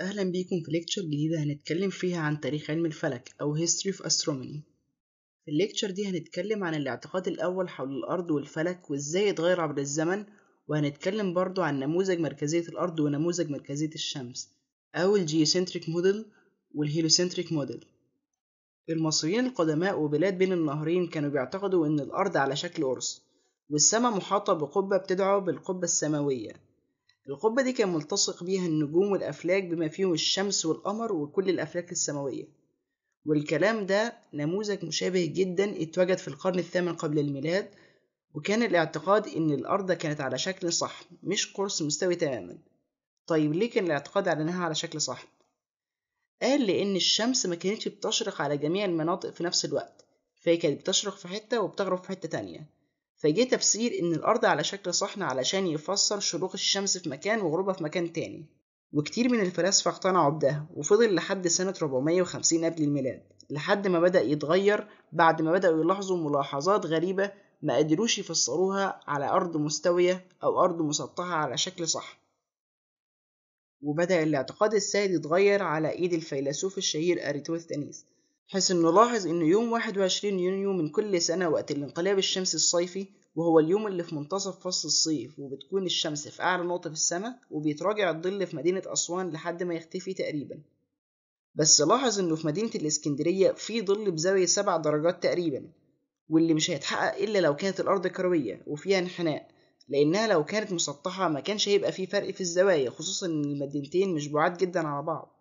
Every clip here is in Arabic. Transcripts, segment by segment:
أهلا بيكم في ليكتشر جديدة هنتكلم فيها عن تاريخ علم الفلك أو History of Astronomy في الليكتشر دي هنتكلم عن الاعتقاد الأول حول الأرض والفلك وإزاي اتغير عبر الزمن وهنتكلم برضو عن نموذج مركزية الأرض ونموذج مركزية الشمس أو الجيوسنتريك موديل والهيلوسنتريك موديل المصريين القدماء وبلاد بين النهرين كانوا بيعتقدوا إن الأرض على شكل قرص والسماء محاطة بقبة بتدعى بالقبة السماوية القبة دي كان ملتصق بيها النجوم والأفلاك بما فيهم الشمس والقمر وكل الأفلاك السماوية والكلام ده نموذج مشابه جدا اتوجد في القرن الثامن قبل الميلاد وكان الاعتقاد إن الأرض كانت على شكل صح مش قرص مستوي تماما طيب ليه كان الاعتقاد على إنها على شكل صح قال لأن الشمس ما كانتش بتشرق على جميع المناطق في نفس الوقت فهي كانت بتشرق في حتة وبتغرب في حتة تانية فجه تفسير إن الأرض على شكل صحن علشان يفسر شروق الشمس في مكان وغروبها في مكان تاني وكتير من الفلاسفة اقتنعوا بده وفضل لحد سنة 450 قبل الميلاد لحد ما بدأ يتغير بعد ما بدأوا يلاحظوا ملاحظات غريبة ما قدروش يفسروها على أرض مستوية أو أرض مسطحة على شكل صحن وبدأ الاعتقاد السائد يتغير على إيد الفيلسوف الشهير أريتوستانيس حيث نلاحظ إن يوم 21 يونيو من كل سنة وقت الانقلاب الشمسي الصيفي وهو اليوم اللي في منتصف فصل الصيف وبتكون الشمس في أعلى نقطة في السماء وبيتراجع الظل في مدينة أسوان لحد ما يختفي تقريبا بس لاحظ إنه في مدينة الإسكندرية في ظل بزاوية سبع درجات تقريبا واللي مش هيتحقق إلا لو كانت الأرض كروية وفيها انحناء لأنها لو كانت مسطحة ما كانش هيبقى فيه فرق في الزوايا خصوصا إن المدينتين مش بعاد جدا على بعض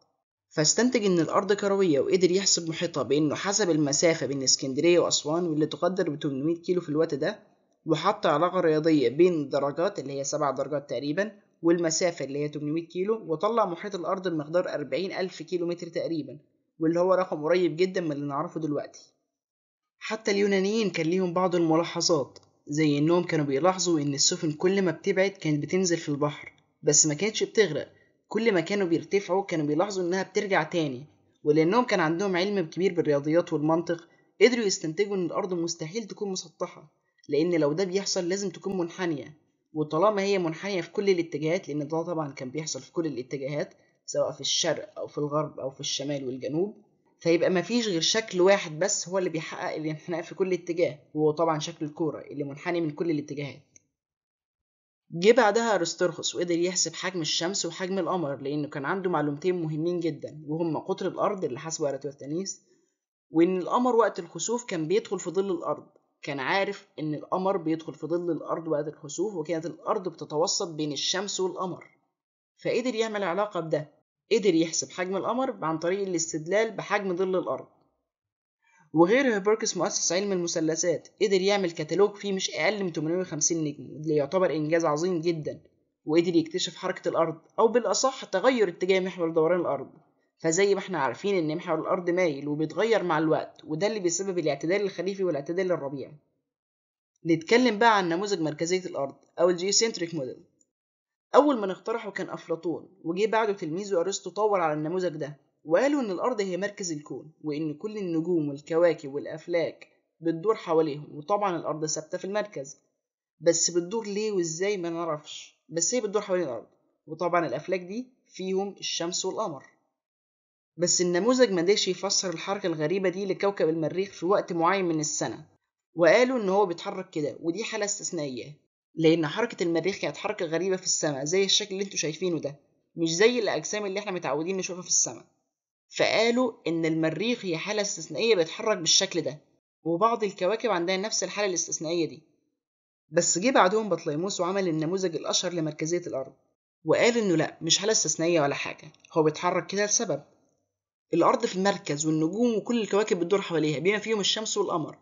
فاستنتج إن الأرض كروية وقدر يحسب محيطها بإنه حسب المسافة بين اسكندرية وأسوان واللي تقدر ب 800 كيلو في الوقت ده وحط علاقة رياضية بين الدرجات اللي هي سبع درجات تقريبا والمسافة اللي هي 800 كيلو وطلع محيط الأرض بمقدار 40 ألف كيلو متر تقريبا واللي هو رقم قريب جدا من اللي نعرفه دلوقتي حتى اليونانيين كان ليهم بعض الملاحظات زي إنهم كانوا بيلاحظوا إن السفن كل ما بتبعد كانت بتنزل في البحر بس ما كانتش بتغرق كل ما كانوا بيرتفعوا كانوا بيلاحظوا إنها بترجع تاني ولأنهم كان عندهم علم كبير بالرياضيات والمنطق قدروا يستنتجوا إن الأرض مستحيل تكون مسطحة لأن لو ده بيحصل لازم تكون منحنية وطالما هي منحنية في كل الاتجاهات لأن ده طبعا كان بيحصل في كل الاتجاهات سواء في الشرق أو في الغرب أو في الشمال والجنوب فيبقى مفيش غير شكل واحد بس هو اللي بيحقق الانحناء في كل اتجاه وهو طبعا شكل الكورة اللي منحني من كل الاتجاهات جه بعدها أرسطرخس وقدر يحسب حجم الشمس وحجم القمر لأنه كان عنده معلومتين مهمين جدا وهما قطر الأرض اللي حسبه أراتوستانيس وإن القمر وقت الخسوف كان بيدخل في ظل الأرض كان عارف إن القمر بيدخل في ظل الأرض وقت الخسوف وكانت الأرض بتتوسط بين الشمس والقمر فقدر يعمل علاقة بده قدر يحسب حجم القمر عن طريق الاستدلال بحجم ظل الأرض وغيره بيركس مؤسس علم المثلثات قدر يعمل كتالوج فيه مش أقل من 850 نجم اللي يعتبر إنجاز عظيم جدا وقدر يكتشف حركة الأرض أو بالأصح تغير اتجاه محور دوران الأرض فزي ما احنا عارفين إن محور الأرض مايل وبيتغير مع الوقت وده اللي بيسبب الاعتدال الخليفي والاعتدال الربيعي نتكلم بقى عن نموذج مركزية الأرض أو الجيوسنتريك موديل أول من اقترحه كان أفلاطون وجه بعده تلميذه أرسطو طور على النموذج ده وقالوا إن الأرض هي مركز الكون وإن كل النجوم والكواكب والأفلاك بتدور حواليهم وطبعا الأرض ثابتة في المركز بس بتدور ليه وإزاي ما نعرفش بس هي بتدور حوالين الأرض وطبعا الأفلاك دي فيهم الشمس والقمر بس النموذج ما يفسر الحركة الغريبة دي لكوكب المريخ في وقت معين من السنة وقالوا إن هو بيتحرك كده ودي حالة استثنائية لأن حركة المريخ كانت حركة غريبة في السماء زي الشكل اللي انتوا شايفينه ده مش زي الأجسام اللي احنا متعودين نشوفها في السماء فقالوا إن المريخ هي حالة استثنائية بيتحرك بالشكل ده وبعض الكواكب عندها نفس الحالة الاستثنائية دي بس جه بعدهم بطليموس وعمل النموذج الأشهر لمركزية الأرض وقال إنه لأ مش حالة استثنائية ولا حاجة هو بيتحرك كده لسبب الأرض في المركز والنجوم وكل الكواكب بتدور حواليها بما فيهم الشمس والقمر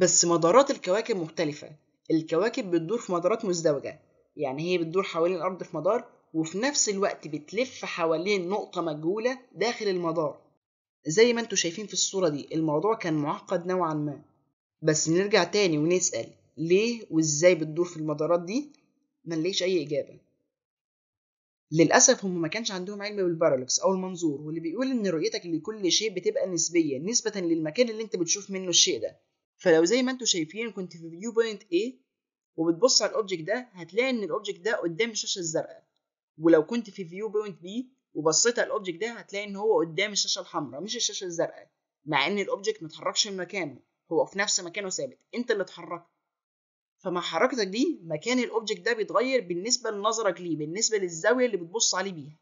بس مدارات الكواكب مختلفة الكواكب بتدور في مدارات مزدوجة يعني هي بتدور حوالين الأرض في مدار وفي نفس الوقت بتلف حوالين نقطة مجهولة داخل المدار زي ما انتوا شايفين في الصورة دي الموضوع كان معقد نوعا ما بس نرجع تاني ونسأل ليه وازاي بتدور في المدارات دي منلاقيش أي إجابة للأسف هم ما كانش عندهم علم بالبارالكس أو المنظور واللي بيقول إن رؤيتك لكل شيء بتبقى نسبية نسبة للمكان اللي أنت بتشوف منه الشيء ده فلو زي ما انتوا شايفين كنت في فيو بوينت A وبتبص على الأوبجيكت ده هتلاقي إن الأوبجيكت ده قدام الشاشة الزرقاء ولو كنت في فيو بوينت بي وبصيت على الاوبجكت ده هتلاقي ان هو قدام الشاشه الحمراء مش الشاشه الزرقاء مع ان الاوبجكت ما اتحركش من مكانه هو في نفس مكانه ثابت انت اللي اتحركت فمع حركتك دي مكان الاوبجكت ده بيتغير بالنسبه لنظرك ليه بالنسبه للزاويه اللي بتبص عليه بيها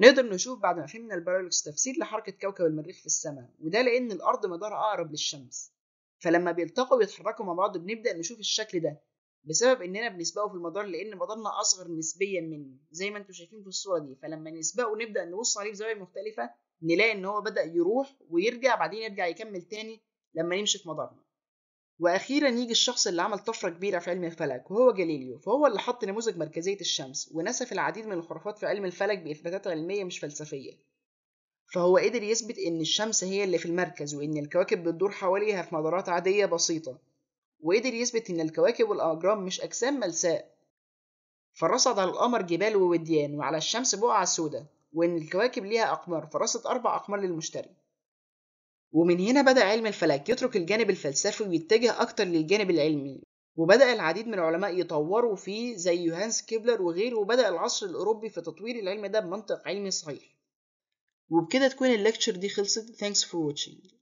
نقدر نشوف بعد ما فهمنا البارالكس تفسير لحركة كوكب المريخ في السماء وده لأن الأرض مدارها أقرب للشمس فلما بيلتقوا ويتحركوا مع بعض بنبدأ نشوف الشكل ده بسبب اننا بنسبقه في المدار لان مدارنا اصغر نسبيا منه زي ما انتم شايفين في الصوره دي فلما نسبقه نبدا نبص عليه بزوايا مختلفه نلاقي ان هو بدا يروح ويرجع بعدين يرجع يكمل تاني لما نمشي في مدارنا واخيرا يجي الشخص اللي عمل طفره كبيره في علم الفلك وهو جاليليو فهو اللي حط نموذج مركزيه الشمس ونسف العديد من الخرافات في علم الفلك باثباتات علميه مش فلسفيه فهو قدر يثبت ان الشمس هي اللي في المركز وان الكواكب بتدور حواليها في مدارات عاديه بسيطه وقدر يثبت إن الكواكب والأجرام مش أجسام ملساء فرصد على القمر جبال ووديان وعلى الشمس بقع سودة وإن الكواكب ليها أقمار فرصد أربع أقمار للمشتري ومن هنا بدأ علم الفلك يترك الجانب الفلسفي ويتجه أكتر للجانب العلمي وبدأ العديد من العلماء يطوروا فيه زي يوهانس كيبلر وغيره وبدأ العصر الأوروبي في تطوير العلم ده بمنطق علمي صحيح وبكده تكون الليكتشر دي خلصت thanks for watching